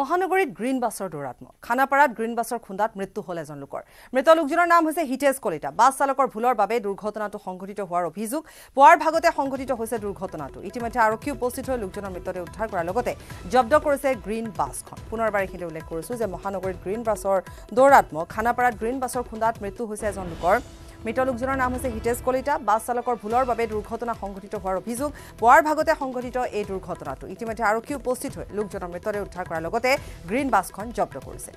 মহানগৰীত গ্ৰীণ বাছৰ দৌৰাত্ম খানাপাৰাত গ্ৰীণ বাছৰ খুন্দাত মৃত্যু হ'ল এজন লোকৰ মৃত লোকজনৰ নাম হৈছে হিতেশ কলিতা বাছ চালকৰ ভুলৰ বাবে দুৰ্ঘটনাটো সংঘটিত হোৱাৰ অভিযোগ পুৱাৰ ভাগতে সংঘটিত হৈছে দুৰ্ঘটনাটো ইতিমধ্যে আৰক্ষী উপস্থিত হৈ লোকজনৰ মৃতদেহ উদ্ধাৰ কৰাৰ লগতে জব্দ কৰিছে গ্ৰীণ বাছখন পুনৰবাৰ এইখিনি উল্লেখ কৰিছোঁ যে মহানগৰীত গ্ৰীণ বাছৰ দৌৰাত্ম খানাপাৰাত গ্ৰীণ বাছৰ খুন্দাত মৃত্যু হৈছে এজন লোকৰ মৃত লোকজনৰ নাম হৈছে হিতেশ কলিতা বাছ চালকৰ ভুলৰ বাবে দুৰ্ঘটনা সংঘটিত হোৱাৰ অভিযোগ পুৱাৰ ভাগতে সংঘটিত এই দুৰ্ঘটনাটো ইতিমধ্যে আৰক্ষী উপস্থিত হৈ লোকজনৰ মৃতদেহ উদ্ধাৰ কৰাৰ লগতে গ্ৰীণ বাছখন জব্দ কৰিছে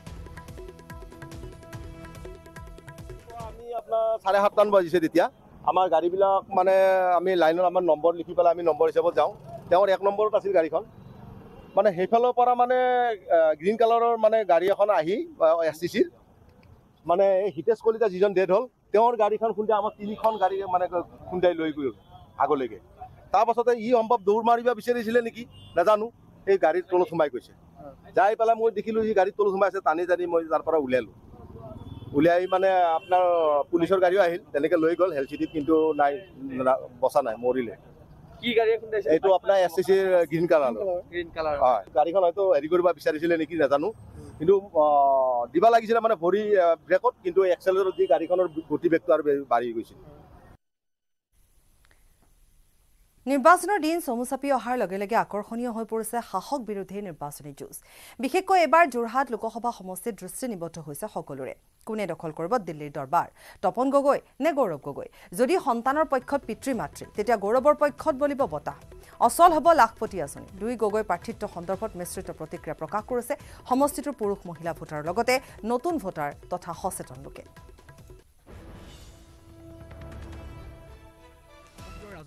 চাৰে সাতমান বাজিছে তেতিয়া আমাৰ গাড়ীবিলাক মানে আমি লাইনত আমাৰ নম্বৰ লিখি পেলাই আমি নম্বৰ হিচাপত যাওঁ তেওঁৰ এক নম্বৰত আছিল গাড়ীখন মানে সেইফালৰ পৰা মানে গ্ৰীণ কালাৰৰ মানে গাড়ী এখন আহি এছ টি চিৰ মানে হিতেশ কলিতা যিজন ডেড হ'ল তেওঁৰ গাড়ীখন খুন্দাই আমাক তিনিখন গাড়ী মানে খুন্দাই লৈ গৈ আগলৈকে তাৰপাছতে ই সম্ভৱ দৌৰ মাৰিব বিচাৰিছিলে নেকি নাজানো সেই গাড়ীৰ তলত সোমাই গৈছে যাই পেলাই মই দেখিলোঁ সি গাড়ীৰ তলত সোমাইছে টানি জানি মই তাৰ পৰা উলিয়ালোঁ উলিয়াই মানে আপোনাৰ পুলিচৰ গাড়ীও আহিল তেনেকে লৈ গ'ল হেলচিটিত কিন্তু নাই বচা নাই মৰিলে এইটো আপোনাৰ এছ চি চিৰ গ্ৰীণ গ্ৰীণ কালাৰ হয় গাড়ীখন হয়তো হেৰি কৰিব বিচাৰিছিলে নেকি নাজানো কিন্তু দিব লাগিছিলে মানে ভৰি ব্ৰেকত কিন্তু এক্সেলেটৰ দি গাড়ীখনৰ গতিবেগটো আৰু বাঢ়ি গৈছিল নিৰ্বাচনৰ দিন চমু চাপি অহাৰ লগে লগে আকৰ্ষণীয় হৈ পৰিছে শাসক বিৰোধী নিৰ্বাচনী যুঁজ বিশেষকৈ এইবাৰ যোৰহাট লোকসভা সমষ্টিত দৃষ্টি নিবদ্ধ হৈছে সকলোৰে কোনে দখল কৰিব দিল্লীৰ দৰবাৰ তপন গগৈ নে গৌৰৱ গগৈ যদি সন্তানৰ পক্ষত পিতৃ মাতৃ তেতিয়া গৌৰৱৰ পক্ষত বলিব বতাহ অচল হ'ব লাখপতি আঁচনি দুই গগৈ প্ৰাৰ্থিত্ব সন্দৰ্ভত মিশ্ৰিত প্ৰতিক্ৰিয়া প্ৰকাশ কৰিছে সমষ্টিটোৰ পুৰুষ মহিলা ভোটাৰৰ লগতে নতুন ভোটাৰ তথা সচেতন লোকে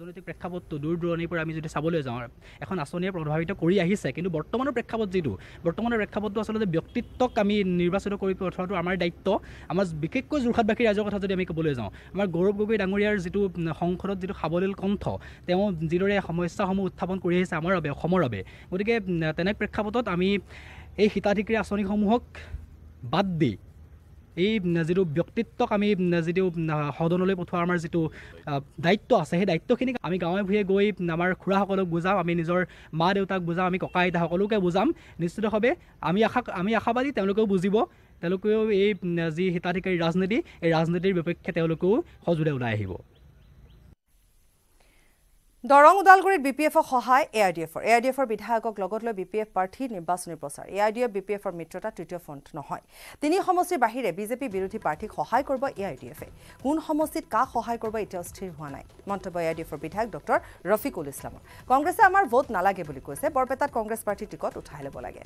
ৰাজনৈতিক প্ৰেক্ষাপটটো দূৰ দূৰণিৰ পৰা আমি যদি চাবলৈ যাওঁ এখন আঁচনিয়ে প্ৰভাৱিত কৰি আহিছে কিন্তু বৰ্তমানৰ প্ৰেক্ষাপট যিটো বৰ্তমানৰ প্ৰেক্ষাপটটো আচলতে ব্যক্তিত্বক আমি নিৰ্বাচিত কৰি পঠোৱাটো আমাৰ দায়িত্ব আমাৰ বিশেষকৈ যোৰহাটবাসী ৰাইজৰ কথা যদি আমি ক'বলৈ যাওঁ আমাৰ গৌৰৱ গগৈ ডাঙৰীয়াৰ যিটো সংসদত যিটো সাৱলীল কণ্ঠ তেওঁ যিদৰে সমস্যাসমূহ উত্থাপন কৰি আহিছে আমাৰ বাবে অসমৰ বাবে গতিকে তেনে প্ৰেক্ষাপটত আমি এই হিতাধিকাৰী আঁচনিসমূহক বাদ দি এই যিটো ব্যক্তিত্বক আমি যিটো সদনলৈ পঠোৱাৰ আমাৰ যিটো দায়িত্ব আছে সেই দায়িত্বখিনিক আমি গাঁৱে ভূঞে গৈ আমাৰ খুৰাসকলক বুজাম আমি নিজৰ মা দেউতাক বুজাম আমি ককা আইতা সকলোকে বুজাম নিশ্চিতভাৱে আমি আশা আমি আশাবাদী তেওঁলোকেও বুজিব তেওঁলোকেও এই যি হিতাধিকাৰী ৰাজনীতি এই ৰাজনীতিৰ বিপক্ষে তেওঁলোকেও সজোৰে ওলাই আহিব দৰং ওদালগুৰিত বি পি এফক সহায় এ আই ডি এফৰ এ আই ডি এফৰ বিধায়কক লগত লৈ বি পি এফ প্ৰাৰ্থী নিৰ্বাচনী প্ৰচাৰ A I D F B P এফৰ মিত্ৰতা তৃতীয় ফ্ৰণ্ট নহয় তিনি সমষ্টিৰ বাহিৰে বিজেপি বিৰোধী প্ৰাৰ্থীক সহায় কৰিব এ আই ডি এফে কোন সমষ্টিত কাক সহায় কৰিব এতিয়াও স্থিৰ হোৱা নাই মন্তব্য এ আই ডি এফৰ বিধায়ক ডঃ ৰফিকুল ইছলামৰ কংগ্ৰেছে আমাৰ ভোট নালাগে বুলি কৈছে বৰপেটাত কংগ্ৰেছ প্ৰাৰ্থীৰ টিকট উঠাই ল'ব লাগে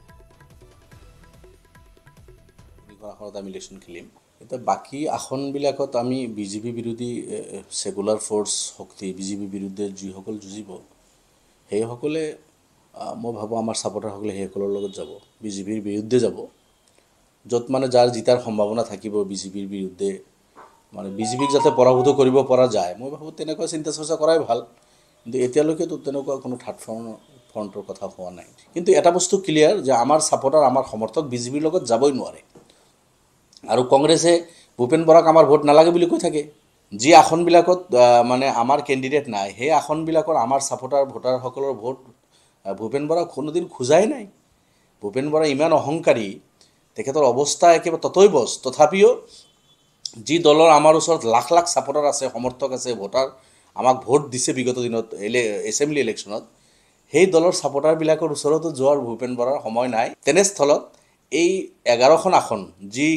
এতিয়া বাকী আসনবিলাকত আমি বিজেপি বিৰোধী ছেকুলাৰ ফ'ৰ্চ শক্তি বিজেপি বিৰুদ্ধে যিসকল যুঁজিব সেইসকলে মই ভাবোঁ আমাৰ ছাপৰ্টাৰসকলে সেইসকলৰ লগত যাব বিজেপিৰ বিৰুদ্ধে যাব য'ত মানে যাৰ জিতাৰ সম্ভাৱনা থাকিব বিজেপিৰ বিৰুদ্ধে মানে বিজেপিক যাতে পৰাভূত কৰিব পৰা যায় মই ভাবোঁ তেনেকুৱা চিন্তা চৰ্চা কৰাই ভাল কিন্তু এতিয়ালৈকেতো তেনেকুৱা কোনো থাৰ্ড ফ্ৰণ্ট ফ্ৰণ্টৰ কথা কোৱা নাই কিন্তু এটা বস্তু ক্লিয়াৰ যে আমাৰ ছাপৰ্টাৰ আমাৰ সমৰ্থক বিজেপিৰ লগত যাবই নোৱাৰে আৰু কংগ্ৰেছে ভূপেন বৰাক আমাৰ ভোট নালাগে বুলি কৈ থাকে যি আসনবিলাকত মানে আমাৰ কেণ্ডিডেট নাই সেই আসনবিলাকৰ আমাৰ ছাপৰ্টাৰ ভোটাৰসকলৰ ভোট ভূপেন বৰাক কোনোদিন খোজাই নাই ভূপেন বৰা ইমান অহংকাৰী তেখেতৰ অৱস্থা একেবাৰে ততৈবচ তথাপিও যি দলৰ আমাৰ ওচৰত লাখ লাখ ছাপৰ্টাৰ আছে সমৰ্থক আছে ভোটাৰ আমাক ভোট দিছে বিগত দিনত এলে এছেম্বলি ইলেকশ্যনত সেই দলৰ ছাপৰ্টাৰবিলাকৰ ওচৰতো যোৱাৰ ভূপেন বৰাৰ সময় নাই তেনেস্থলত এই এঘাৰখন আসন যি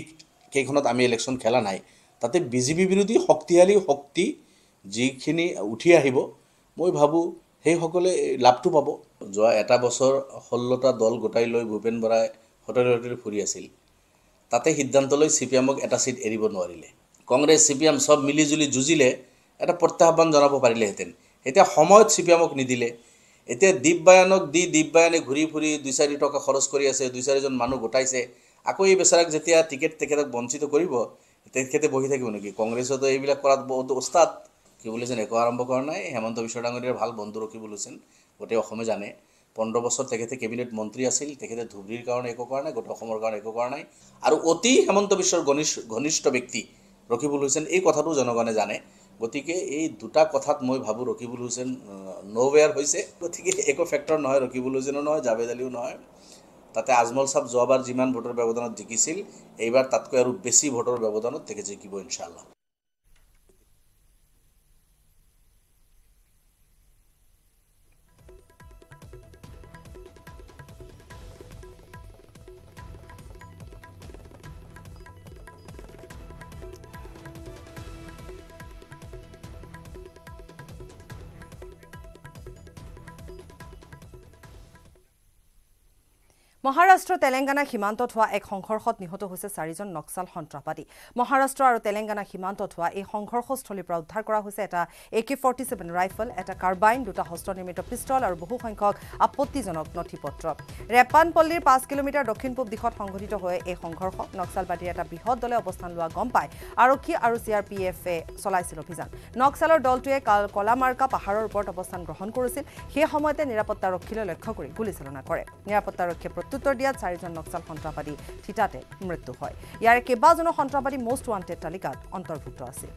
সেইখনত আমি ইলেকশ্যন খেলা নাই তাতে বিজেপি বিৰোধী শক্তিশালী শক্তি যিখিনি উঠি আহিব মই ভাবোঁ সেইসকলে লাভটো পাব যোৱা এটা বছৰ ষোল্লটা দল গোটাই লৈ ভূপেন বৰাই হোটেল হোটেলে ফুৰি আছিল তাতে সিদ্ধান্ত লৈ চি পি এমক এটা চিট এৰিব নোৱাৰিলে কংগ্ৰেছ চি পি এম চব মিলি জুলি যুঁজিলে এটা প্ৰত্যাহ্বান জনাব পাৰিলেহেঁতেন এতিয়া সময়ত চি পি এমক নিদিলে এতিয়া দীপ বায়ানক দি দীপ বায়ানে ঘূৰি ফুৰি দুই চাৰি টকা খৰচ কৰি আছে দুই চাৰিজন মানুহ গোটাইছে আকৌ এই বেচাৰাক যেতিয়া টিকেট তেখেতক বঞ্চিত কৰিব তেখেতে বহি থাকিব নেকি কংগ্ৰেছতো এইবিলাক কৰাত বহুত উস্তাদ কি বুলিছেন একো আৰম্ভ কৰা নাই হেমন্ত বিশ্ব ডাঙৰীয়াৰ ভাল বন্ধু ৰখি বুলিছিল গোটেই অসমে জানে পোন্ধৰ বছৰ তেখেতে কেবিনেট মন্ত্ৰী আছিল তেখেতে ধুবুৰীৰ কাৰণে একো কৰা নাই গোটেই অসমৰ কাৰণে একো কৰা নাই আৰু অতি হেমন্ত বিশ্বৰ ঘনিষ্ঠ ঘনিষ্ঠ ব্যক্তি ৰখিবুল হুছেন এই কথাটো জনগণে জানে গতিকে এই দুটা কথাত মই ভাবোঁ ৰখিবুল হুছেন ন' হৈছে গতিকে একো ফেক্টৰ নহয় ৰখিবুল হুছেনো নহয় জাভেদ আলিও নহয় তাতে আজমল সাহ যোৱাবাৰ যিমান ভোটৰ ব্যৱধানত জিকিছিল এইবাৰ তাতকৈ আৰু বেছি ভোটৰ ব্যৱধানত তেখেতে জিকিব ইনশাল্লাহ মহাৰাষ্ট্ৰ তেলেংগানা সীমান্তত হোৱা এক সংঘৰ্ষত নিহত হৈছে চাৰিজন নক্সাল সন্ত্ৰাসবাদী মহাৰাষ্ট্ৰ আৰু তেলেংগানা সীমান্তত হোৱা এই সংঘৰ্ষস্থলীৰ পৰা উদ্ধাৰ কৰা হৈছে এটা A K forty seven rifle এটা কাৰ্বাইন দুটা হস্তনিৰ্মিত পিষ্টল আৰু বহুসংখ্যক আপত্তিজনক নথি পত্ৰ ৰেপানপল্লীৰ পাঁচ কিলোমিটাৰ দক্ষিণ পূব দিশত সংঘটিত হয় এই সংঘৰ্ষ নক্সালবাদীৰ এটা বৃহৎ দলে অৱস্থান লোৱা গম পাই আৰক্ষী আৰু চি আৰ পি এফে চলাইছিল অভিযান নক্সালৰ দলটোৱে কলামাৰ্কা পাহাৰৰ ওপৰত অৱস্থান গ্ৰহণ কৰিছিল সেই সময়তে নিৰাপত্তাৰক্ষীলৈ লক্ষ্য কৰি গুলীচালনা কৰে নিৰাপত্তাৰক্ষীয়ে প্ৰত্যুত প্ৰত্যুত্তৰ দিয়াত চাৰিজন নক্সাল সন্ত্ৰাসবাদী থিতাতে মৃত্যু হয় ইয়াৰে কেইবাজনো সন্ত্ৰাসবাদী মষ্ট ৱান্টেড তালিকাত অন্তৰ্ভুক্ত আছিল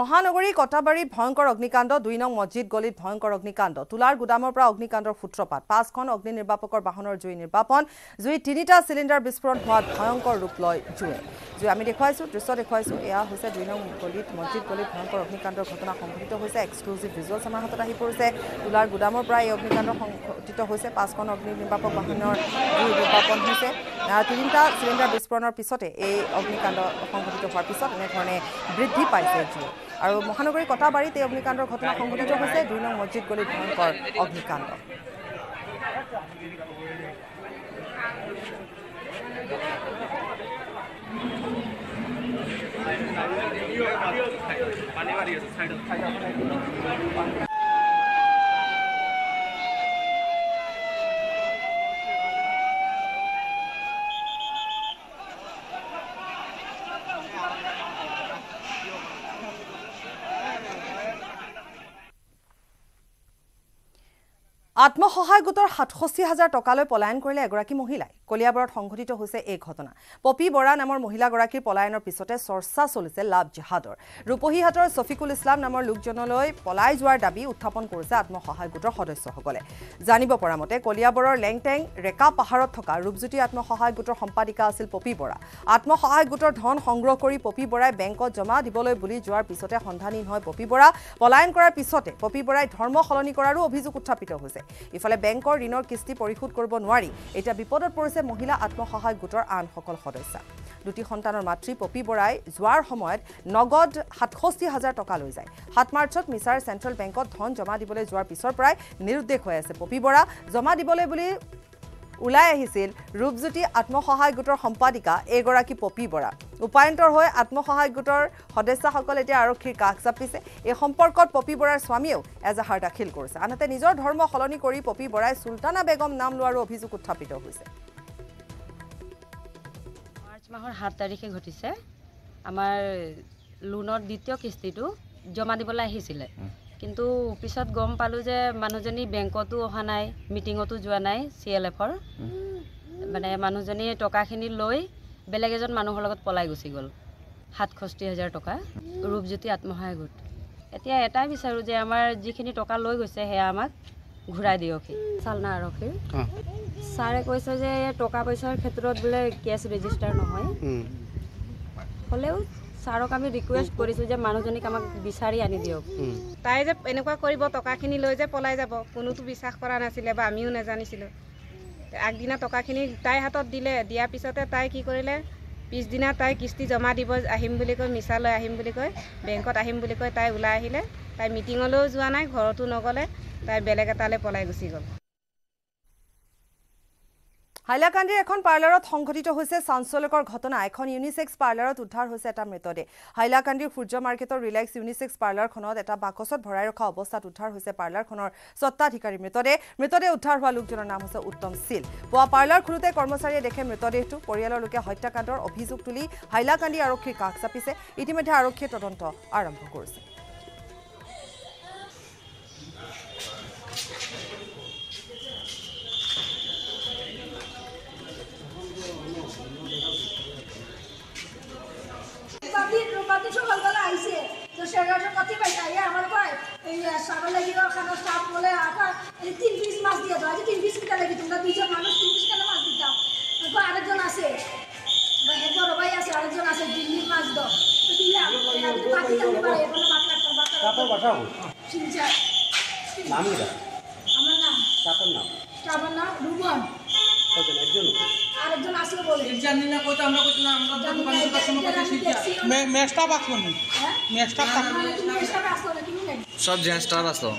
মহানগৰী কটাবাৰীত ভয়ংকৰ অগ্নিকাণ্ড দুই নং মছজিদ গলিত ভয়ংকৰ অগ্নিকাণ্ড তোলাৰ গুদামৰ পৰা অগ্নিকাণ্ডৰ সূত্ৰপাত পাঁচখন অগ্নি নিৰ্বাপকৰ বাহনৰ জুই নিৰ্বাপন জুই তিনিটা চিলিণ্ডাৰ বিস্ফোৰণ হোৱাত ভয়ংকৰ ৰূপ লয় জুই জুই আমি দেখুৱাইছোঁ দৃশ্য দেখুৱাইছোঁ এয়া হৈছে দুই নং গলিত মছজিদ গলিত ভয়ংকৰ অগ্নিকাণ্ডৰ ঘটনা সংঘটিত হৈছে এক্সক্লুজিভ ভিজুৱেলছ আমাৰ হাতত আহি পৰিছে তোলাৰ গুদামৰ পৰা এই অগ্নিকাণ্ড সংঘটিত হৈছে পাঁচখন অগ্নি নিৰ্বাপক বাহনৰ জুই নিৰ্বাপন হৈছে তিনিটা চিলিণ্ডাৰ বিস্ফোৰণৰ পিছতে এই অগ্নিকাণ্ড সংঘটিত হোৱাৰ পিছত এনেধৰণে বৃদ্ধি পাইছে জুই আৰু মহানগৰী কটাবাৰীত এই অগ্নিকাণ্ডৰ ঘটনা সংঘটিত হৈছে দুই নং মছজিদ গলিত ভয়ংকৰ অগ্নিকাণ্ড পানী মাৰি আছে সহায় গোটৰ সাতষষ্ঠি হাজাৰ টকালৈ পলায়ন কৰিলে এগৰাকী মহিলাই কলিয়াবৰত সংঘটিত হৈছে এই ঘটনা পপি বৰা নামৰ মহিলাগৰাকীৰ পলায়নৰ পিছতে চৰ্চা চলিছে লাভ জেহাদৰ ৰূপহী হাতৰ ছফিকুল ইছলাম নামৰ লোকজনলৈ পলাই যোৱাৰ দাবী উত্থাপন কৰিছে আত্মসহায়ক গোটৰ সদস্যসকলে জানিব পৰা মতে কলিয়াবৰৰ লেংটেং ৰেকা পাহাৰত থকা ৰূপজ্যোতি আত্মসহায়ক গোটৰ সম্পাদিকা আছিল পপি বৰা আত্মসহায়ক গোটৰ ধন সংগ্ৰহ কৰি পপি বৰাই বেংকত জমা দিবলৈ বুলি যোৱাৰ পিছতে সন্ধানহীন হয় পপি বৰা পলায়ন কৰাৰ পিছতে পপি বৰাই ধৰ্ম সলনি কৰাৰো অভিযোগ উত্থাপিত হৈছে ইফালে বেংকৰ ঋণৰ কিস্তি পৰিশোধ কৰিব নোৱাৰি এতিয়া বিপদত পৰিছে মহিলা আত্মসহায়ক গোটৰ আনসকল সদস্য দুটি সন্তানৰ মাতৃ পপী বৰাই যোৱাৰ সময়ত নগদ সাতষষ্ঠি হাজাৰ টকা লৈ যায় সাত মাৰ্চত মিছাৰ চেণ্ট্ৰেল বেংকত ধন জমা দিবলৈ যোৱাৰ পিছৰ পৰাই নিৰুদ্দেশ হৈ আছে পপী বৰা জমা দিবলৈ বুলি ওলাই আহিছিল ৰূপজ্যোতি আত্মসহায়ক গোটৰ সম্পাদিকা এইগৰাকী পপী বৰা উপায়ন্তৰ হৈ আত্মসহায়ক গোটৰ সদস্যাসকল এতিয়া আৰক্ষীৰ কাষ চাপিছে এই সম্পৰ্কত পপী বৰাৰ স্বামীয়েও এজাহাৰ দাখিল কৰিছে আনহাতে নিজৰ ধৰ্ম সলনি কৰি পপী বৰাই চুলতানা বেগম নাম লোৱাৰো অভিযোগ উত্থাপিত হৈছে মাৰ্চ মাহৰ সাত তাৰিখে ঘটিছে আমাৰ লোনৰ দ্বিতীয় কিস্তিটো জমা দিবলৈ আহিছিলে কিন্তু পিছত গম পালোঁ যে মানুহজনী বেংকতো অহা নাই মিটিঙতো যোৱা নাই চি এল এফৰ মানে মানুহজনীয়ে টকাখিনি লৈ বেলেগ এজন মানুহৰ লগত পলাই গুচি গ'ল সাতষষ্ঠি হাজাৰ টকা ৰূপজ্যোতি আত্মসহায়ক গোট এতিয়া এটাই বিচাৰোঁ যে আমাৰ যিখিনি টকা লৈ গৈছে সেয়া আমাক ঘূৰাই দিয়ক চালনা আৰক্ষীৰ ছাৰে কৈছে যে টকা পইচাৰ ক্ষেত্ৰত বোলে কেছ ৰেজিষ্টাৰ নহয় হ'লেও ছাৰক আমি ৰিকুৱেষ্ট কৰিছোঁ যে মানুহজনীক আমাক বিচাৰি আনি দিয়ক তাই যে এনেকুৱা কৰিব টকাখিনি লৈ যে পলাই যাব কোনোতো বিশ্বাস কৰা নাছিলে বা আমিও নাজানিছিলোঁ আগদিনা টকাখিনি তাই হাতত দিলে দিয়াৰ পিছতে তাই কি কৰিলে পিছদিনা তাই কিস্তি জমা দিব আহিম বুলি কৈ মিছালৈ আহিম বুলি কৈ বেংকত আহিম বুলি কৈ তাই ওলাই আহিলে তাই মিটিঙলৈও যোৱা নাই ঘৰতো নগ'লে তাই বেলেগ এটালৈ পলাই গুচি গ'ল হাইলাকান্দিৰ এখন পাৰ্লাৰত সংঘটিত হৈছে চাঞ্চলকৰ ঘটনা এখন ইউনিচেক্স পাৰ্লাৰত উদ্ধাৰ হৈছে এটা মৃতদেহ হাইলাকান্দিৰ সূৰ্য মাৰ্কেটৰ ৰিলায়েন্স ইউনিচেক্স পাৰ্লাৰখনত এটা বাকচত ভৰাই ৰখা অৱস্থাত উদ্ধাৰ হৈছে পাৰ্লাৰখনৰ স্বত্বাধিকাৰী মৃতদেহ মৃতদেহ উদ্ধাৰ হোৱা লোকজনৰ নাম হৈছে উত্তম শীল পুৱা পাৰ্লাৰ খোলোতে কৰ্মচাৰীয়ে দেখে মৃতদেহটো পৰিয়ালৰ লোকে হত্যাকাণ্ডৰ অভিযোগ তুলি হাইলাকান্দি আৰক্ষীৰ কাষ চাপিছে ইতিমধ্যে আৰক্ষীয়ে তদন্ত আৰম্ভ কৰিছে আসলো সব জেন্টস স্টাফ আসলো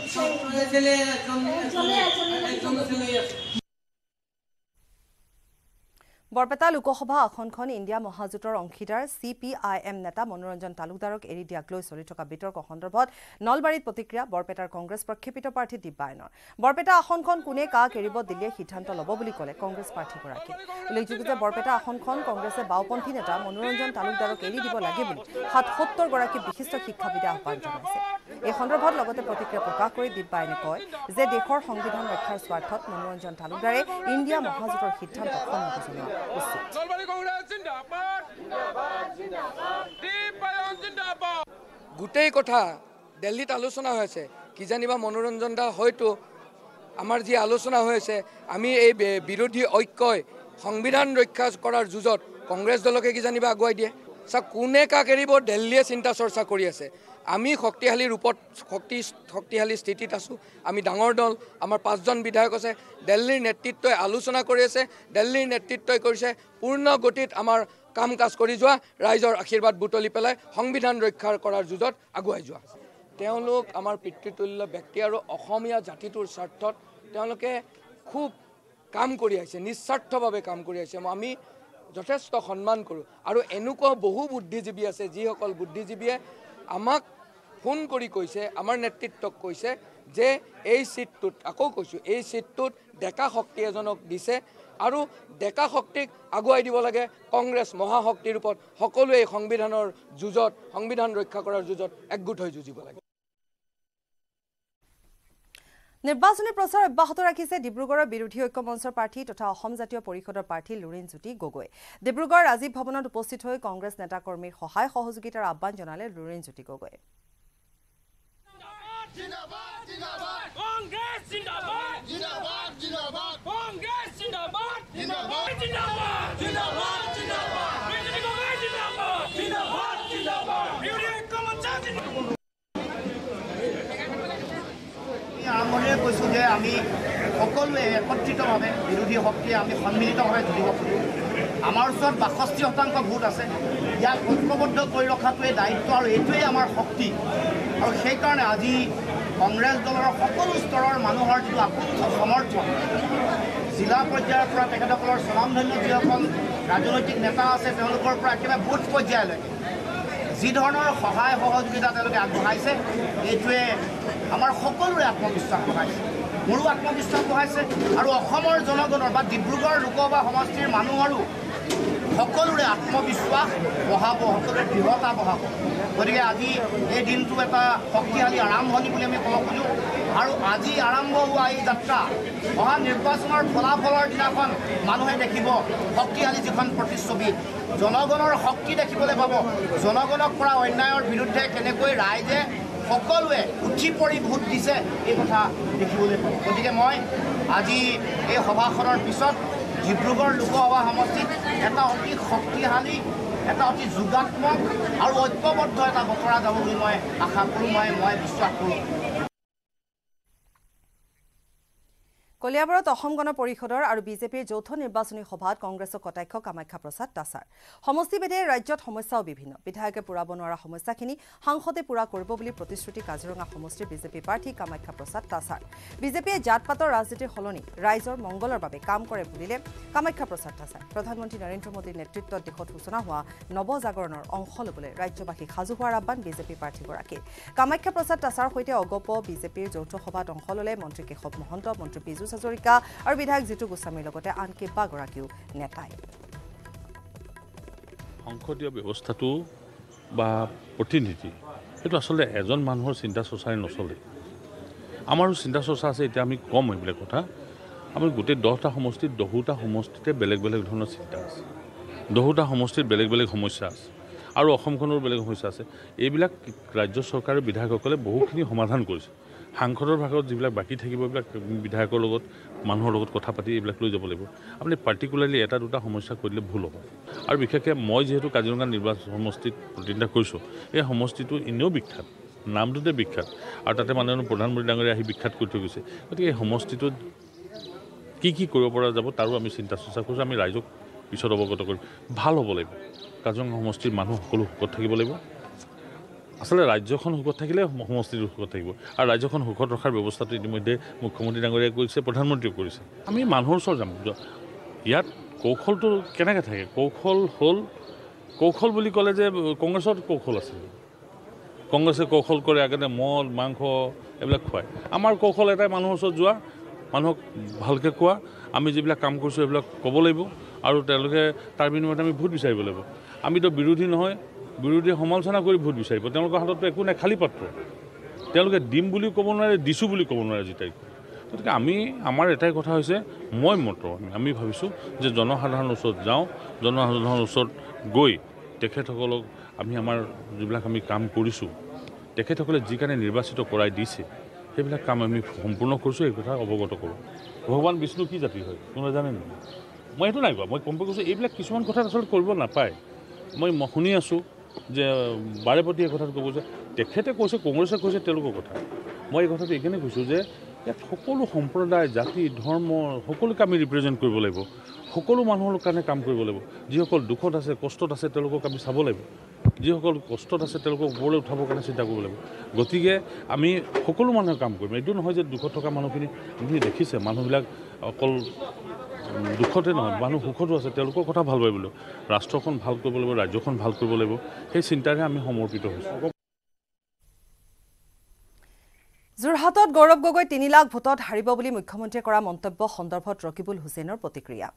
বৰপেটা লোকসভা আসনখন ইণ্ডিয়া মহাজোঁটৰ অংশীদাৰ চি পি আই এম নেতা মনোৰঞ্জন তালুকদাৰক এৰি দিয়াক লৈ চলি থকা বিতৰ্ক সন্দৰ্ভত নলবাৰীত প্ৰতিক্ৰিয়া বৰপেটাৰ কংগ্ৰেছ প্ৰক্ষেপিত প্ৰাৰ্থী দিব্যায়নৰ বৰপেটা আসনখন কোনে কাক এৰিব দিল্লীয়ে সিদ্ধান্ত ল'ব বুলি ক'লে কংগ্ৰেছ প্ৰাৰ্থীগৰাকীয়ে উল্লেখযোগ্য যে বৰপেটা আসনখন কংগ্ৰেছে বাওপন্থী নেতা মনোৰঞ্জন তালুকদাৰক এৰি দিব লাগে বুলি সাতসত্তৰগৰাকী বিশিষ্ট শিক্ষাবিদে আহ্বান জনাইছে এই সন্দৰ্ভত লগতে প্ৰতিক্ৰিয়া প্ৰকাশ কৰি দিব্যায়নে কয় যে দেশৰ সংবিধান ৰক্ষাৰ স্বাৰ্থত মনোৰঞ্জন তালুকদাৰে ইণ্ডিয়া মহাজোঁটৰ সিদ্ধান্ত সন্মতি গোটেই কথা দিল্লীত আলোচনা হৈ আছে কি জানিবা মনোৰঞ্জন দা হয়তো আমাৰ যি আলোচনা হৈ আছে আমি এই বিৰোধী ঐক্যই সংবিধান ৰক্ষা কৰাৰ যুঁজত কংগ্ৰেছ দলকে কি জানিবা আগুৱাই দিয়ে চা কোনে কাক এৰিব দিল্লীয়ে চিন্তা চৰ্চা কৰি আছে আমি শক্তিশালী ৰূপত শক্তি শক্তিশালী স্থিতিত আছোঁ আমি ডাঙৰ দল আমাৰ পাঁচজন বিধায়ক আছে দিল্লীৰ নেতৃত্বই আলোচনা কৰি আছে দিল্লীৰ নেতৃত্বই কৰিছে পূৰ্ণ গতিত আমাৰ কাম কাজ কৰি যোৱা ৰাইজৰ আশীৰ্বাদ বুটলি পেলাই সংবিধান ৰক্ষা কৰাৰ যুঁজত আগুৱাই যোৱা তেওঁলোক আমাৰ পিতৃতুল্য ব্যক্তি আৰু অসমীয়া জাতিটোৰ স্বাৰ্থত তেওঁলোকে খুব কাম কৰি আহিছে নিঃস্বাৰ্থভাৱে কাম কৰি আহিছে আমি যথেষ্ট সন্মান কৰোঁ আৰু এনেকুৱা বহু বুদ্ধিজীৱী আছে যিসকল বুদ্ধিজীৱীয়ে আমাক ফোন কৰি কৈছে আমাৰ নেতৃত্বক কৈছে যে এই চিটটোত আকৌ কৈছোঁ এই চিটটোত ডেকা শক্তি এজনক দিছে আৰু ডেকা শক্তিক আগুৱাই দিব লাগে কংগ্ৰেছ মহাশক্তিৰ ওপৰত সকলোৱে সংবিধানৰ যুঁজত সংবিধান ৰক্ষা কৰাৰ যুঁজত একগোট হৈ যুঁজিব লাগে নিৰ্বাচনী প্ৰচাৰ অব্যাহত ৰাখিছে ডিব্ৰুগড়ৰ বিৰোধী ঐক্য মঞ্চৰ প্ৰাৰ্থী তথা অসম জাতীয় পৰিষদৰ প্ৰাৰ্থী লুৰিণ জ্যোতি গগৈ ডিব্ৰুগড়ৰ ৰাজীৱ ভৱনত উপস্থিত হৈ কংগ্ৰেছ নেতাকৰ্মীৰ সহায় সহযোগিতাৰ আহ্বান জনালে লুৰিণ জ্যোতি গগৈ মনেৰে কৈছোঁ যে আমি সকলোৱে একত্ৰিতভাৱে বিৰোধী শক্তিয়ে আমি সন্মিলিতভাৱে ধৰিব খোজোঁ আমাৰ ওচৰত বাষষ্ঠি শতাংশ ভোট আছে ইয়াক ঐক্যবদ্ধ কৰি ৰখাটোৱে দায়িত্ব আৰু এইটোৱেই আমাৰ শক্তি আৰু সেইকাৰণে আজি কংগ্ৰেছ দলৰ সকলো স্তৰৰ মানুহৰ যিটো আকুষ্ঠ সমৰ্থন জিলা পৰ্যায়ৰ পৰা তেখেতসকলৰ স্বনামধন্য যিসকল ৰাজনৈতিক নেতা আছে তেওঁলোকৰ পৰা একেবাৰে বুথ পৰ্যায়লৈকে যিধৰণৰ সহায় সহযোগিতা তেওঁলোকে আগবঢ়াইছে এইটোৱে আমাৰ সকলোৰে আত্মবিশ্বাস বঢ়াইছে মোৰো আত্মবিশ্বাস বঢ়াইছে আৰু অসমৰ জনগণৰ বা ডিব্ৰুগড় লোক বা সমষ্টিৰ মানুহৰো সকলোৰে আত্মবিশ্বাস বঢ়াব সকলোৰে দৃঢ়তা বঢ়াব গতিকে আজি এই দিনটো এটা শক্তিশালী আৰম্ভণি বুলি আমি ক'ব খোজোঁ আৰু আজি আৰম্ভ হোৱা এই যাত্ৰা অহা নিৰ্বাচনৰ ফলাফলৰ দিনাখন মানুহে দেখিব শক্তিশালী যিখন প্ৰতিচ্ছবি জনগণৰ শক্তি দেখিবলৈ পাব জনগণক কৰা অন্যায়ৰ বিৰুদ্ধে কেনেকৈ ৰাইজে সকলোৱে উঠি পৰি ভোট দিছে এই কথা দেখিবলৈ পাওঁ গতিকে মই আজি এই সভাখনৰ পিছত ডিব্ৰুগড় লোকসভা সমষ্টিত এটা অতি শক্তিশালী এটা অতি যোগাত্মক আৰু ঐক্যবদ্ধ এটা বতৰা যাব বুলি মই আশা কৰোঁ মই মই বিশ্বাস কৰোঁ কলিয়াবৰত অসম গণ পৰিষদৰ আৰু বিজেপিৰ যৌথ নিৰ্বাচনী সভাত কংগ্ৰেছৰ কটাক্ষ কামাখ্যা প্ৰসাদ তাছাৰ সমষ্টিভেদে ৰাজ্যত সমস্যাও বিভিন্ন বিধায়কে পূৰাব নোৱাৰা সমস্যাখিনি সাংসদে পূৰা কৰিব বুলি প্ৰতিশ্ৰুতি কাজিৰঙা সমষ্টিৰ বিজেপি প্ৰাৰ্থী কামাখ্যা প্ৰসাদ তাছাৰ বিজেপিয়ে জাত পাতৰ ৰাজনীতিৰ সলনি ৰাইজৰ মংগলৰ বাবে কাম কৰে বুলিলে কামাখ্যা প্ৰসাদ তাছাৰ প্ৰধানমন্ত্ৰী নৰেন্দ্ৰ মোদীৰ নেতৃত্বত দেশত সূচনা হোৱা নৱজাগৰণৰ অংশ ল'বলৈ ৰাজ্যবাসী সাজু হোৱাৰ আহ্বান বিজেপি প্ৰাৰ্থীগৰাকীয়ে কামাখ্যা প্ৰসাদ তাছাৰ সৈতে অগপ বিজেপিৰ যৌথ সভাত অংশ ল'লে মন্ত্ৰী কেশৱ মহন্ত মন্ত্ৰী পীযুষ ভূপেন হাজৰিকা আৰু বিধায়ক জিতু গোস্বামীৰ লগতে আন কেইবাগৰাকীও নেতাই সংসদীয় ব্যৱস্থাটো বা প্ৰতিনিধি সেইটো আচলতে এজন মানুহৰ চিন্তা চৰ্চাৰে নচলে আমাৰো চিন্তা চৰ্চা আছে এতিয়া আমি কম এইবিলাক কথা আমি গোটেই দহটা সমষ্টিত দহোটা সমষ্টিতে বেলেগ বেলেগ ধৰণৰ চিন্তা আছে দহোটা সমষ্টিত বেলেগ বেলেগ সমস্যা আছে আৰু অসমখনৰো বেলেগ সমস্যা আছে এইবিলাক ৰাজ্য চৰকাৰে বিধায়কসকলে বহুখিনি সমাধান কৰিছে সাংসদৰ ভাগত যিবিলাক বাকী থাকিব এইবিলাক বিধায়কৰ লগত মানুহৰ লগত কথা পাতি এইবিলাক লৈ যাব লাগিব আপুনি পাৰ্টিকুলাৰলি এটা দুটা সমস্যা কৰি দিলে ভুল হ'ব আৰু বিশেষকৈ মই যিহেতু কাজিৰঙা নিৰ্বাচন সমষ্টিত প্ৰতিনিধিতা কৰিছোঁ এই সমষ্টিটো এনেও বিখ্যাত নামটোতে বিখ্যাত আৰু তাতে মানুহ প্ৰধানমন্ত্ৰী ডাঙৰে আহি বিখ্যাত কৰি থৈ গৈছে গতিকে এই সমষ্টিটোত কি কি কৰিব পৰা যাব তাৰো আমি চিন্তা চৰ্চা কৰিছোঁ আমি ৰাইজক পিছত অৱগত কৰিম ভাল হ'ব লাগিব কাজিৰঙা সমষ্টিৰ মানুহ সকলো সুখত থাকিব লাগিব আচলতে ৰাজ্যখন সুখত থাকিলে সমষ্টিটো সুখত থাকিব আৰু ৰাজ্যখন সুখত ৰখাৰ ব্যৱস্থাটো ইতিমধ্যে মুখ্যমন্ত্ৰী ডাঙৰীয়াই কৰিছে প্ৰধানমন্ত্ৰীয়ে কৰিছে আমি মানুহৰ ওচৰত যাম ইয়াত কৌশলটো কেনেকৈ থাকে কৌশল হ'ল কৌশল বুলি ক'লে যে কংগ্ৰেছত কৌশল আছে কংগ্ৰেছে কৌশল কৰে আগতে মদ মাংস এইবিলাক খুৱায় আমাৰ কৌশল এটাই মানুহৰ ওচৰত যোৱা মানুহক ভালকৈ কোৱা আমি যিবিলাক কাম কৰিছোঁ সেইবিলাক ক'ব লাগিব আৰু তেওঁলোকে তাৰ বিনিময়ত আমি ভোট বিচাৰিব লাগিব আমিতো বিৰোধী নহয় বিৰোধীয়ে সমালোচনা কৰি ভোট বিচাৰিব তেওঁলোকৰ হাততো একো নাই খালী পাত্ৰ তেওঁলোকে দিম বুলি ক'ব নোৱাৰে দিছোঁ বুলি ক'ব নোৱাৰে যি তাৰিখ গতিকে আমি আমাৰ এটাই কথা হৈছে মই মত আমি ভাবিছোঁ যে জনসাধাৰণৰ ওচৰত যাওঁ জনসাধাৰণৰ ওচৰত গৈ তেখেতসকলক আমি আমাৰ যিবিলাক আমি কাম কৰিছোঁ তেখেতসকলে যি কাৰণে নিৰ্বাচিত কৰাই দিছে সেইবিলাক কাম আমি সম্পূৰ্ণ কৰিছোঁ এই কথা অৱগত কৰোঁ ভগৱান বিষ্ণু কি জাতি হয় কোনো জানে নেকি মই সেইটো নাই কোৱা মই কমপ্লেইন কৰিছোঁ এইবিলাক কিছুমান কথা আচলতে কৰিব নাপায় মই শুনি আছোঁ যে বাৰে প্ৰতি এই কথাটো ক'ব যে তেখেতে কৈছে কংগ্ৰেছে কৈছে তেওঁলোকৰ কথা মই এই কথাটো এইখিনি কৈছোঁ যে ইয়াত সকলো সম্প্ৰদায় জাতি ধৰ্ম সকলোকে আমি ৰিপ্ৰেজেণ্ট কৰিব লাগিব সকলো মানুহৰ কাৰণে কাম কৰিব লাগিব যিসকল দুখত আছে কষ্টত আছে তেওঁলোকক আমি চাব লাগিব যিসকল কষ্টত আছে তেওঁলোকক ওপৰলৈ উঠাবৰ কাৰণে চিন্তা কৰিব লাগিব গতিকে আমি সকলো মানুহে কাম কৰিম এইটো নহয় যে দুখত থকা মানুহখিনি যি দেখিছে মানুহবিলাক অকল দুখতে নহয় মানুহ সুখতো আছে তেওঁলোকৰ কথা ভাল পাবলৈ ৰাষ্ট্ৰখন ভাল কৰিব লাগিব ৰাজ্যখন ভাল কৰিব লাগিব সেই চিন্তাৰে আমি সমৰ্পিত হৈছোঁ যোৰহাটত গৌৰৱ গগৈ তিনি লাখ ভোটত হাৰিব বুলি মুখ্যমন্ত্ৰীয়ে কৰা মন্তব্য সন্দৰ্ভত ৰকিবুল হুছেইনৰ প্ৰতিক্ৰিয়া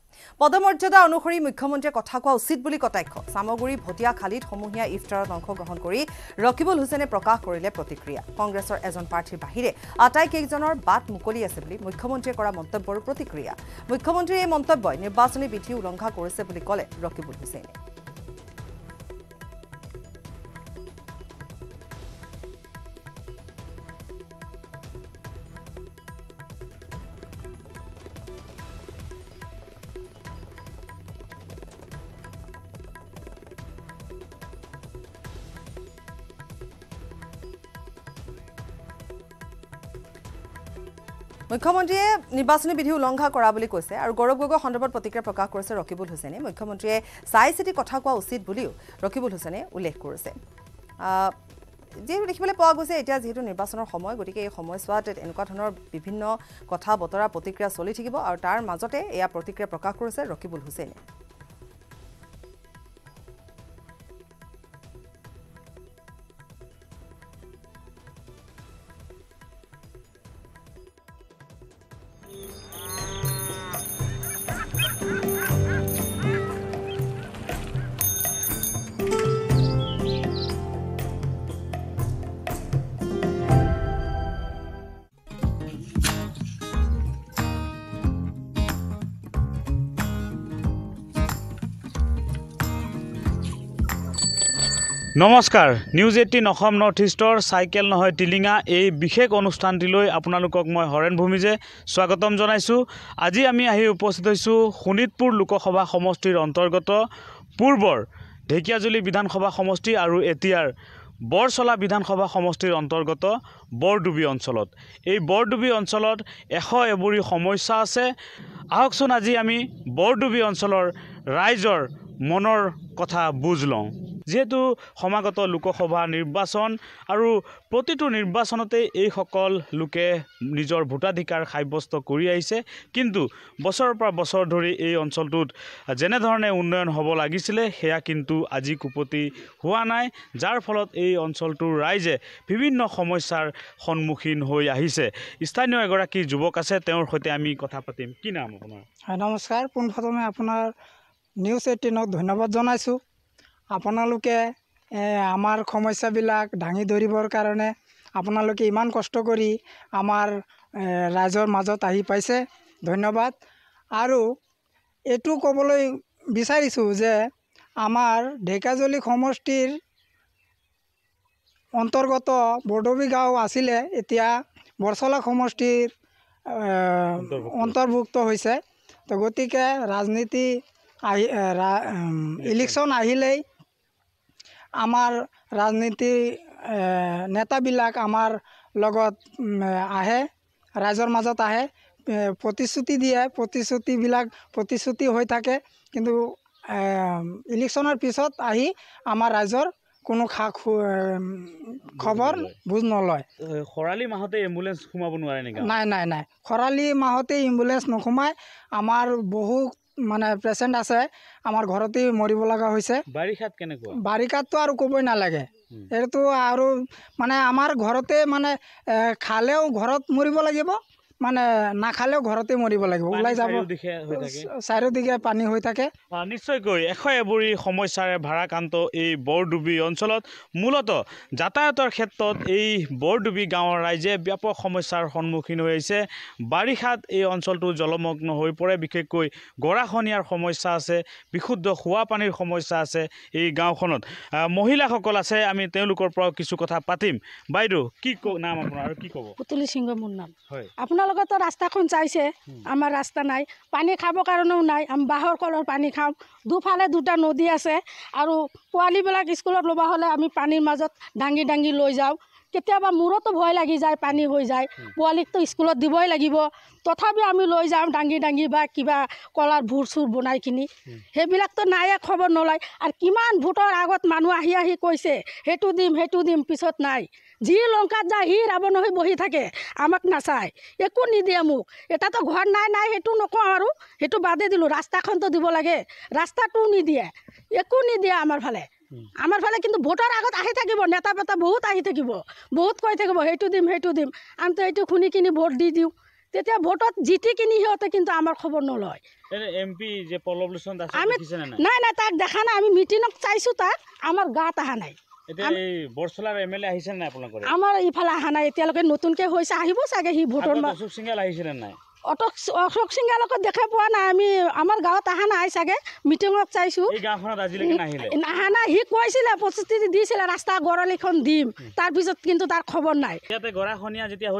পদমৰ্যাদা অনুসৰি মুখ্যমন্ত্ৰীয়ে কথা কোৱা উচিত বুলি কটাক্ষ চামগুৰি ভটীয়া খালিত সমূহীয়া ইফতাৰত অংশগ্ৰহণ কৰি ৰকিবুল হুছেইনে প্ৰকাশ কৰিলে প্ৰতিক্ৰিয়া কংগ্ৰেছৰ এজন প্ৰাৰ্থীৰ বাহিৰে আটাইকেইজনৰ বাট মুকলি আছে বুলি মুখ্যমন্ত্ৰীয়ে কৰা মন্তব্যৰো প্ৰতিক্ৰিয়া মুখ্যমন্ত্ৰীৰ এই মন্তব্যই নিৰ্বাচনী বিধি উলংঘা কৰিছে বুলি ক'লে ৰকিবুল হুছেইনে মুখ্যমন্ত্ৰীয়ে নিৰ্বাচনী বিধি উলংঘা কৰা বুলি কৈছে আৰু গৌৰৱ গগৈ সন্দৰ্ভত প্ৰতিক্ৰিয়া প্ৰকাশ কৰিছে ৰকিবুল হুছেইনে মুখ্যমন্ত্ৰীয়ে চাই চিতি কথা কোৱা উচিত বুলিও ৰকিবুল হুছেইনে উল্লেখ কৰিছে যি দেখিবলৈ পোৱা গৈছে এতিয়া যিহেতু নিৰ্বাচনৰ সময় গতিকে এই সময়ছোৱাত এনেকুৱা ধৰণৰ বিভিন্ন কথা বতৰা প্ৰতিক্ৰিয়া চলি থাকিব আৰু তাৰ মাজতে এয়া প্ৰতিক্ৰিয়া প্ৰকাশ কৰিছে ৰকিবুল হুছেইনে নমস্কাৰ নিউজ এইটিন অসম নৰ্থ ইষ্টৰ চাইকেল নহয় টিলিঙা এই বিশেষ অনুষ্ঠানটিলৈ আপোনালোকক মই হৰেণ ভূমিজে স্বাগতম জনাইছোঁ আজি আমি আহি উপস্থিত হৈছোঁ শোণিতপুৰ লোকসভা সমষ্টিৰ অন্তৰ্গত পূৰ্বৰ ঢেকীয়াজুলি বিধানসভা সমষ্টি আৰু এতিয়াৰ বৰচলা বিধানসভা সমষ্টিৰ অন্তৰ্গত বৰডুবি অঞ্চলত এই বৰডুবি অঞ্চলত এশ এবুৰি সমস্যা আছে আহকচোন আজি আমি বৰডুবি অঞ্চলৰ ৰাইজৰ মনৰ কথা বুজ লওঁ যিহেতু সমাগত লোকসভা নিৰ্বাচন আৰু প্ৰতিটো নিৰ্বাচনতে এইসকল লোকে নিজৰ ভোটাধিকাৰ সাব্যস্ত কৰি আহিছে কিন্তু বছৰৰ পৰা বছৰ ধৰি এই অঞ্চলটোত যেনেধৰণে উন্নয়ন হ'ব লাগিছিলে সেয়া কিন্তু আজি কোপতি হোৱা নাই যাৰ ফলত এই অঞ্চলটোৰ ৰাইজে বিভিন্ন সমস্যাৰ সন্মুখীন হৈ আহিছে স্থানীয় এগৰাকী যুৱক আছে তেওঁৰ সৈতে আমি কথা পাতিম কি নাম আপোনাৰ হয় নমস্কাৰ পোনপ্ৰথমে আপোনাৰ নিউজ এইটিনক ধন্যবাদ জনাইছোঁ আপোনালোকে আমাৰ সমস্যাবিলাক দাঙি ধৰিবৰ কাৰণে আপোনালোকে ইমান কষ্ট কৰি আমাৰ ৰাইজৰ মাজত আহি পাইছে ধন্যবাদ আৰু এইটো ক'বলৈ বিচাৰিছোঁ যে আমাৰ ঢেকাজুলি সমষ্টিৰ অন্তৰ্গত বৰদবী গাঁও আছিলে এতিয়া বৰচলা সমষ্টিৰ অন্তৰ্ভুক্ত হৈছে তো গতিকে ৰাজনীতি আহি ইলেকশ্যন আহিলেই আমাৰ ৰাজনীতি নেতাবিলাক আমাৰ লগত আহে ৰাইজৰ মাজত আহে প্ৰতিশ্ৰুতি দিয়ে প্ৰতিশ্ৰুতিবিলাক প্ৰতিশ্ৰুতি হৈ থাকে কিন্তু ইলেকশ্যনৰ পিছত আহি আমাৰ ৰাইজৰ কোনো খা খবৰ বুজ নলয় খৰালি মাহতে এম্বুলেঞ্চ সোমাব নোৱাৰে নেকি নাই নাই নাই খৰালি মাহতে এম্বুলেঞ্চ নোসোমায় আমাৰ বহুত মানে পেচেণ্ট আছে আমাৰ ঘৰতে মৰিব লগা হৈছে বাৰিষাত কেনেকুৱা বাৰিষাততো আৰু ক'বই নালাগে এইটো আৰু মানে আমাৰ ঘৰতে মানে খালেও ঘৰত মৰিব লাগিব মানে নাখালেও ঘৰতে মৰিব লাগিব ওলাই যাব চাৰিওদিশে পানী হৈ থাকে নিশ্চয়কৈ এশ এবুৰি সমস্যাৰে ভাড়াক্ৰান্ত এই বৰডুবি অঞ্চলত মূলত যাতায়াতৰ ক্ষেত্ৰত এই বৰডুবি গাঁৱৰ ৰাইজে ব্যাপক সমস্যাৰ সন্মুখীন হৈ আহিছে বাৰিষাত এই অঞ্চলটো জলমগ্ন হৈ পৰে বিশেষকৈ গৰাখনীয়াৰ সমস্যা আছে বিশুদ্ধ খোৱা পানীৰ সমস্যা আছে এই গাঁওখনত মহিলাসকল আছে আমি তেওঁলোকৰ পৰাও কিছু কথা পাতিম বাইদেউ কি নাম আপোনাৰ কি ক'ব পুতুলি সিংহ মোৰ নাম হয় আপোনাৰ আপোনালোকেতো ৰাস্তাখন চাইছে আমাৰ ৰাস্তা নাই পানী খাবৰ কাৰণেও নাই আমি বাঁহৰ কলৰ পানী খাওঁ দুফালে দুটা নদী আছে আৰু পোৱালিবিলাক স্কুলত ল'ব হ'লে আমি পানীৰ মাজত দাঙি দাঙি লৈ যাওঁ কেতিয়াবা মূৰতো ভয় লাগি যায় পানী হৈ যায় পোৱালিকতো স্কুলত দিবই লাগিব তথাপি আমি লৈ যাওঁ দাঙি দাঙি বা কিবা কলাৰ ভূৰ চুৰ বনাই কিনি সেইবিলাকতো নায়ে খবৰ নলয় আৰু কিমান ভোটৰ আগত মানুহ আহি আহি কৈছে সেইটো দিম সেইটো দিম পিছত নাই যি লংকাত যায় সি ৰাৱণ হৈ বহি থাকে আমাক নাচায় একো নিদিয়ে মোক এটাতো ঘৰ নাই নাই সেইটো নকওঁ আৰু সেইটো বাদেই দিলোঁ ৰাস্তাখনতো দিব লাগে ৰাস্তাটোও নিদিয়ে একো নিদিয়ে আমাৰ ফালে আমাৰ ফালে কিন্তু ভোটৰ আগত আহি থাকিব নেতা পেতা বহুত আহি থাকিব বহুত কৈ থাকিব সেইটো দিম সেইটো দিম আমিতো এইটো শুনি কিনি ভোট দি দিওঁ তেতিয়া ভোটত জিতি কিনি সিহঁতে কিন্তু আমাৰ খবৰ নলয় নাই নাই তাক দেখা নাই আমি মিটিঙত চাইছোঁ তাক আমাৰ গাত অহা নাই আমাৰ ইফালে অহা নাই এতিয়ালৈকে নতুনকে হৈছে আহিব চাগে সি ভোটৰ অটক অশোক সিংগালক দেখা পোৱা নাই আমি আমাৰ গাঁৱত অহা নাই চাগে মিটিঙত চাইছোঁ নাহা নাই সি কৈছিলে প্ৰতিশ্ৰুতি দিছিলে ৰাস্তা গঁৰাল এখন দিম তাৰপিছত কিন্তু তাৰ খবৰ নাই যেতিয়া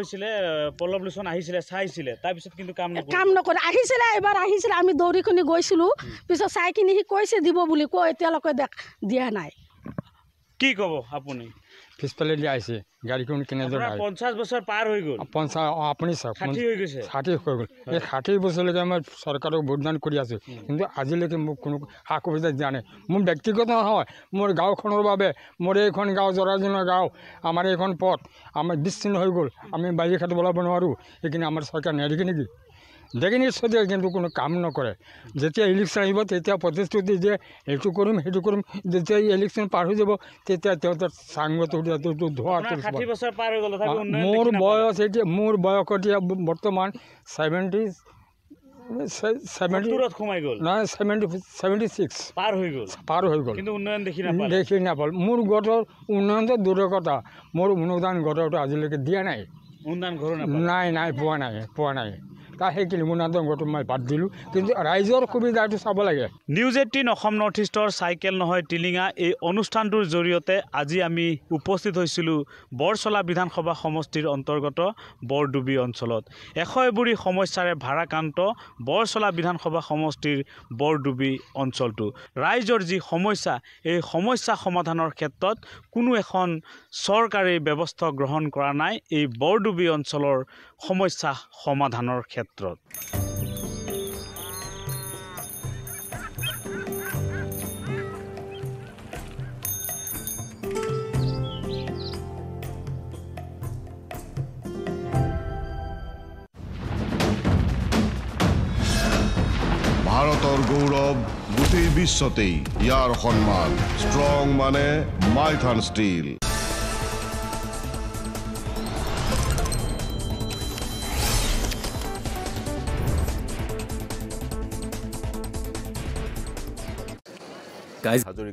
কাম কাম নকৰে আহিছিলে এইবাৰ আহিছিলে আমি দৌৰিখনি গৈছিলোঁ পিছত চাই কিনি সি কৈছে দিব বুলি কৈ এতিয়ালৈকে দিয়া নাই কি ক'ব আপুনি পিছফালে দিয়া আহিছে গাড়ীখন কেনেদৰে পঞ্চাছ বছৰ পাৰ হৈ গ'ল পঞ্চাছ অঁ আপুনি চাওক ষাঠি হৈ গ'ল এই ষাঠি বছৰলৈকে মই চৰকাৰক ভোটদান কৰি আছোঁ কিন্তু আজিলৈকে মোক কোনো সা সুবিধা দিয়া নাই মোৰ ব্যক্তিগত নহয় মোৰ গাঁওখনৰ বাবে মোৰ এইখন গাঁও জৰাজীৰ্ণ গাঁও আমাৰ এইখন পথ আমাৰ বিচ্ছিন্ন হৈ গ'ল আমি বাৰিষাটো বলাব নোৱাৰোঁ সেইখিনি আমাৰ চৰকাৰে নেৰিকে নেকি জেগেনিষ্ট দিয়ে কিন্তু কোনো কাম নকৰে যেতিয়া ইলেকশ্যন আহিব তেতিয়া প্ৰতিশ্ৰুতি দিয়ে এইটো কৰিম সেইটো কৰিম যেতিয়া ইলেকশ্যন পাৰ হৈ যাব তেতিয়া তেওঁ তাত ধোৱাটো মোৰ বয়স এতিয়া মোৰ বয়স এতিয়া বৰ্তমান ছেভেণ্টি দেখি নাপাল মোৰ গোটৰ উন্নয়নটো দূৰৰ কথা মোৰ অনুদান গোটৰটো আজিলৈকে দিয়া নাই নাই নাই পোৱা নাই পোৱা নাই সেই কিলিমুনা দংগটো মই বাদ দিলোঁ কিন্তু ৰাইজৰ সুবিধাটো চাব লাগে নিউজ এইটিন অসম নৰ্থ ইষ্টৰ চাইকেল নহয় টিলিঙা এই অনুষ্ঠানটোৰ জৰিয়তে আজি আমি উপস্থিত হৈছিলোঁ বৰচলা বিধানসভা সমষ্টিৰ অন্তৰ্গত বৰডুবি অঞ্চলত এশ এবুৰি সমস্যাৰে ভাড়াক্ৰান্ত বৰচলা বিধানসভা সমষ্টিৰ বৰডুবি অঞ্চলটো ৰাইজৰ যি সমস্যা এই সমস্যা সমাধানৰ ক্ষেত্ৰত কোনো এখন চৰকাৰী ব্যৱস্থা গ্ৰহণ কৰা নাই এই বৰডুবি অঞ্চলৰ সমস্যা সমাধানৰ ক্ষেত্ৰত ভাৰতৰ গৌৰৱ গোটেই বিশ্বতেই ইয়াৰ সন্মান ষ্ট্ৰং মানে মাইথান ষ্টীল guys